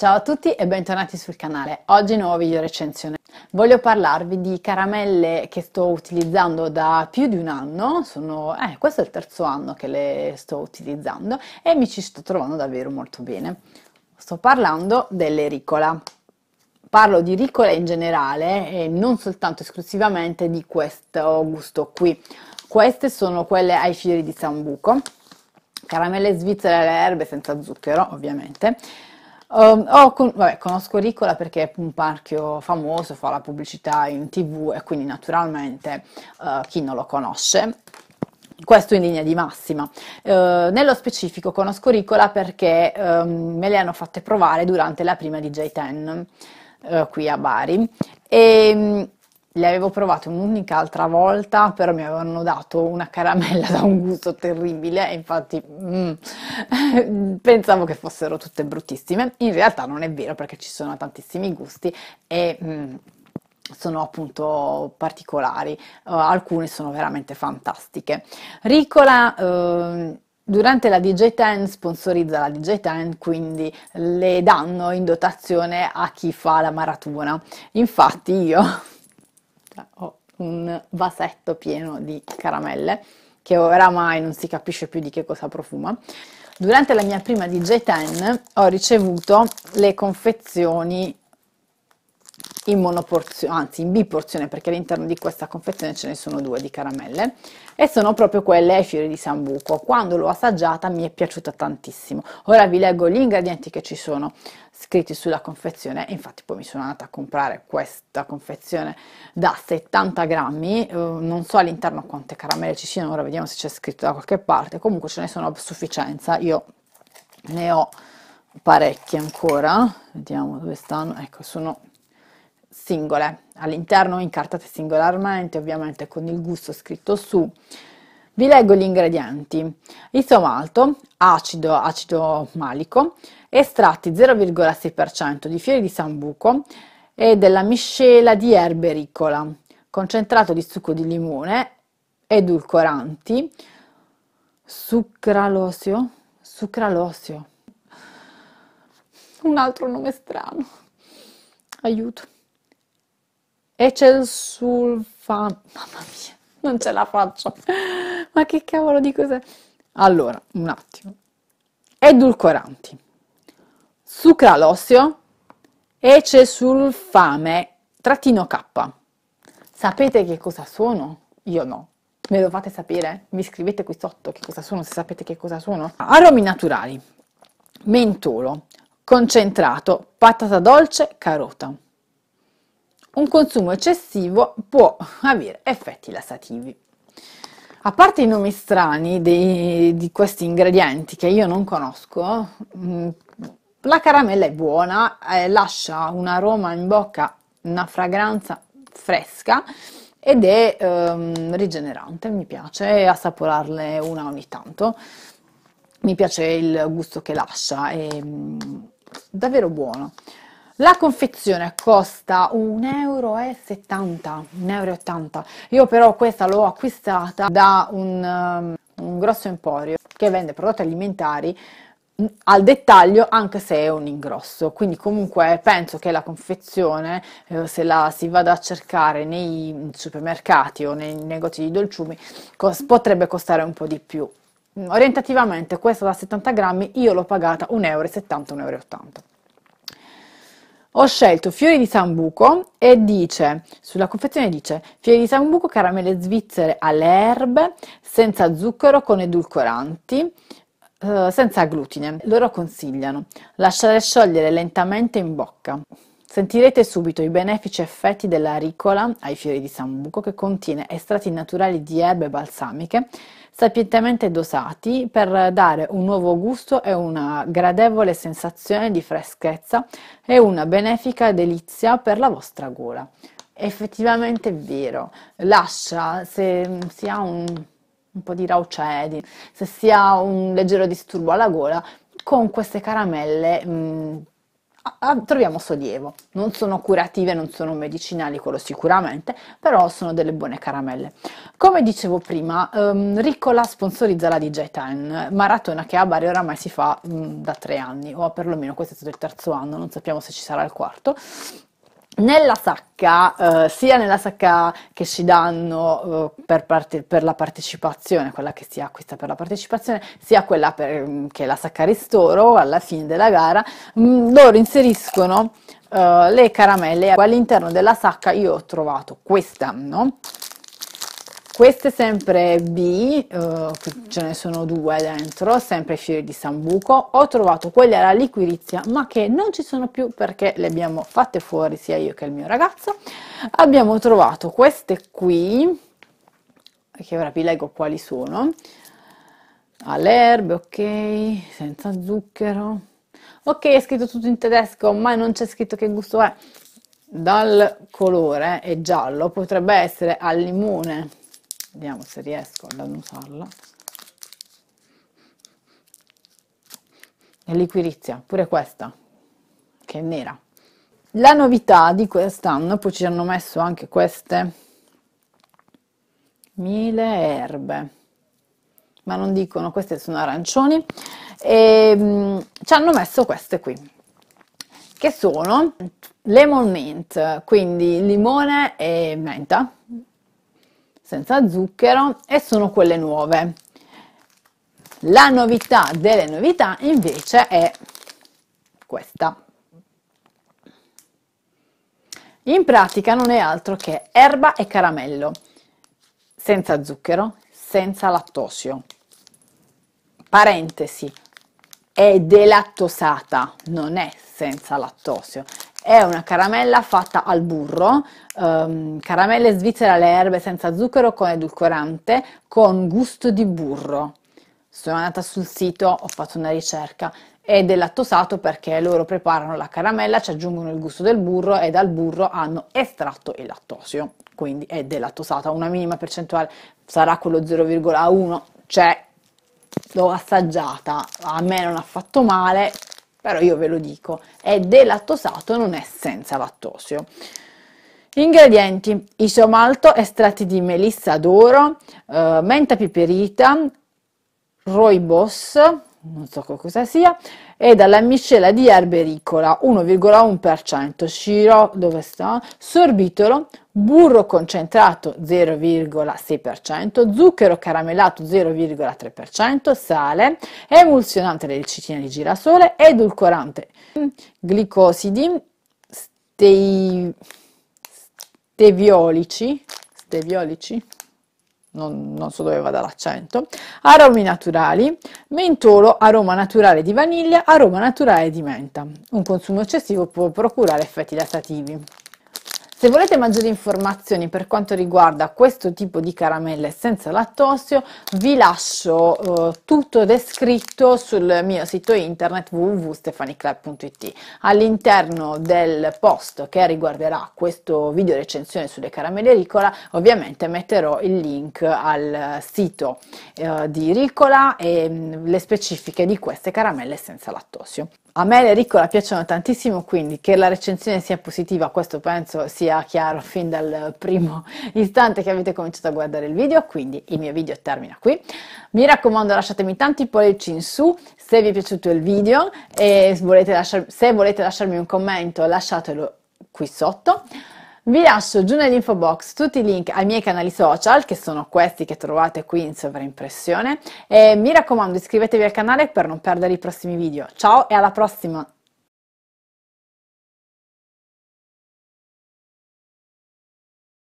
Ciao a tutti e bentornati sul canale. Oggi nuovo video recensione. Voglio parlarvi di caramelle che sto utilizzando da più di un anno, Sono, eh, questo è il terzo anno che le sto utilizzando e mi ci sto trovando davvero molto bene. Sto parlando delle Ricola. Parlo di Ricola in generale e non soltanto esclusivamente di questo gusto qui. Queste sono quelle ai fiori di sambuco, caramelle svizzere alle erbe senza zucchero ovviamente, Um, oh, con- vabbè, conosco Ricola perché è un marchio famoso, fa la pubblicità in tv e quindi naturalmente uh, chi non lo conosce questo in linea di massima. Eh, nello specifico conosco Ricola perché ehm, me le hanno fatte provare durante la prima DJ10 eh, qui a Bari e ehm, le avevo provate un'unica altra volta, però mi avevano dato una caramella da un gusto terribile infatti mm, pensavo che fossero tutte bruttissime. In realtà non è vero perché ci sono tantissimi gusti e mm, sono appunto particolari, uh, alcune sono veramente fantastiche. Ricola uh, Durante la DJ10 sponsorizza la DJ10, quindi le danno in dotazione a chi fa la maratona. Infatti io casa ho un vasetto pieno di caramelle che oramai non si capisce più di che cosa profuma. Durante la mia prima dj J10 ho ricevuto le confezioni in monoporzione, anzi in biporzione perché all'interno di questa confezione ce ne sono due di caramelle e sono proprio quelle ai fiori di sambuco. Quando l'ho assaggiata mi è piaciuta tantissimo. Ora vi leggo gli ingredienti che ci sono scritti sulla confezione, infatti poi mi sono andata a comprare questa confezione da 70 grammi, eh, non so all'interno quante caramelle ci siano, ora vediamo se c'è scritto da qualche parte, comunque ce ne sono a sufficienza, io ne ho parecchie ancora, vediamo dove stanno, ecco sono singole, all'interno incartate singolarmente, ovviamente con il gusto scritto su. Vi leggo gli ingredienti. Isomalto, acido, acido malico, estratti 0,6% di fiori di sambuco e della miscela di erbe ricola, concentrato di succo di limone, edulcoranti, sucralosio, sucralosio. Un altro nome strano. Aiuto sul ecelsulfano, mamma mia, non ce la faccio, ma che cavolo di cos'è? Allora, un attimo, edulcoranti, sucralossio, Ecce sul fame. trattino K. Sapete che cosa sono? Io no. Me lo fate sapere? Mi scrivete qui sotto che cosa sono, se sapete che cosa sono. Aromi naturali, mentolo, concentrato, patata dolce, carota un consumo eccessivo può avere effetti lassativi. A parte i nomi strani dei, di questi ingredienti che io non conosco, mm, la caramella è buona, eh, lascia un aroma in bocca, una fragranza fresca ed è ehm, rigenerante, mi piace assaporarle una ogni tanto, mi piace il gusto che lascia, è mm, davvero buono. La confezione costa 1,70 euro, 1,80 euro. Io però questa l'ho acquistata da un, um, un grosso emporio che vende prodotti alimentari mm, al dettaglio anche se è un ingrosso quindi comunque penso che la confezione eh, se la si vada a cercare nei supermercati o nei negozi di dolciumi cos potrebbe costare un po' di più mm, orientativamente questa da 70 grammi io l'ho pagata 1,70 euro 1,80 euro ho scelto fiori di sambuco e dice, sulla confezione dice, fiori di sambuco, caramelle svizzere alle erbe, senza zucchero, con edulcoranti, eh, senza glutine. Loro consigliano lasciare sciogliere lentamente in bocca. Sentirete subito i benefici effetti della ricola ai fiori di sambuco che contiene estratti naturali di erbe balsamiche sapientemente dosati per dare un nuovo gusto e una gradevole sensazione di freschezza e una benefica delizia per la vostra gola. Effettivamente è vero, lascia se si ha un, un po' di raucedi, se si ha un leggero disturbo alla gola, con queste caramelle mh, mm, Ah, ah, troviamo sollievo. Non sono curative, non sono medicinali, quello sicuramente, però sono delle buone caramelle. Come dicevo prima, um, Ricola sponsorizza la DJ DJTime, maratona che a Bari oramai si fa um, da tre anni, o perlomeno questo è stato il terzo anno, non sappiamo se ci sarà il quarto. Nella sacca, eh, sia nella sacca che ci danno eh, per, parte, per, la partecipazione, quella che si acquista per la partecipazione, sia quella per, mm, che è la sacca ristoro alla fine della gara, mh, mm, loro inseriscono eh, le caramelle. All'interno della sacca io ho trovato quest'anno queste sempre B, eh, ce ne sono due dentro, sempre fiori di sambuco. Ho trovato quelle alla liquirizia, ma che non ci sono più perché le abbiamo fatte fuori sia io che il mio ragazzo. Abbiamo trovato queste qui, che ora vi leggo quali sono. Alle erbe, ok, senza zucchero. Ok, è scritto tutto in tedesco, ma non c'è scritto che gusto è. Dal colore è giallo, potrebbe essere al limone, vediamo se riesco ad usarla e liquirizia pure questa che è nera la novità di quest'anno poi ci hanno messo anche queste mille erbe ma non dicono queste sono arancioni e mh, mm, ci hanno messo queste qui che sono lemon mint quindi limone e menta senza zucchero e sono quelle nuove. La novità delle novità invece è questa. In pratica non è altro che erba e caramello, senza zucchero, senza lattosio. Parentesi, è delattosata, non è senza lattosio è una caramella fatta al burro, um, caramelle svizzera alle erbe senza zucchero con edulcorante con gusto di burro. Sono andata sul sito, ho fatto una ricerca ed è lattosato perché loro preparano la caramella, ci aggiungono il gusto del burro e dal burro hanno estratto il lattosio, quindi è delattosata, una minima percentuale sarà quello 0,1, cioè l'ho assaggiata, a me non ha fatto male, però io ve lo dico, è delattosato, non è senza lattosio. Ingredienti: isomalto, estratti di melissa d'oro, eh, menta piperita, roibos, non so cosa sia, e dalla miscela di erbe ericola 1,1%, sciro, dove sta? Sorbitolo, burro concentrato 0,6%, zucchero caramellato 0,3%, sale, emulsionante citine di girasole, edulcorante, glicosidi, stei, steviolici, steviolici, non, non so dove vada l'accento, aromi naturali, mentolo, aroma naturale di vaniglia, aroma naturale di menta. Un consumo eccessivo può procurare effetti lassativi. Se volete maggiori informazioni per quanto riguarda questo tipo di caramelle senza lattosio, vi lascio eh, tutto descritto sul mio sito internet www.stefaniclub.it. All'interno del post che riguarderà questo video recensione sulle caramelle Ricola, ovviamente metterò il link al sito eh, di Ricola e mh, mm, le specifiche di queste caramelle senza lattosio. A me le Ricola piacciono tantissimo, quindi che la recensione sia positiva, questo penso sia chiaro fin dal primo istante che avete cominciato a guardare il video, quindi il mio video termina qui. Mi raccomando lasciatemi tanti pollici in su se vi è piaciuto il video e volete lasciar, se volete lasciarmi un commento lasciatelo qui sotto. Vi lascio giù nell'info box tutti i link ai miei canali social, che sono questi che trovate qui in sovraimpressione, e mi raccomando iscrivetevi al canale per non perdere i prossimi video. Ciao e alla prossima!